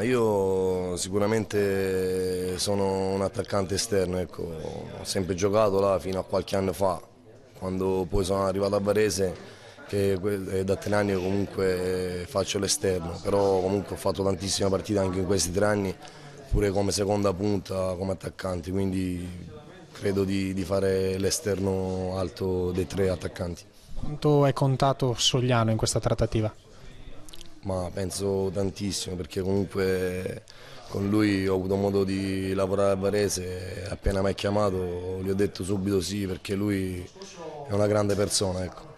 Io sicuramente sono un attaccante esterno, ecco. ho sempre giocato là fino a qualche anno fa, quando poi sono arrivato a Varese, che da tre anni comunque faccio l'esterno, però comunque ho fatto tantissime partite anche in questi tre anni, pure come seconda punta, come attaccante, quindi credo di, di fare l'esterno alto dei tre attaccanti. Quanto è contato Sogliano in questa trattativa? Ma penso tantissimo perché comunque con lui ho avuto modo di lavorare a Varese e appena mi ha chiamato gli ho detto subito sì perché lui è una grande persona. Ecco.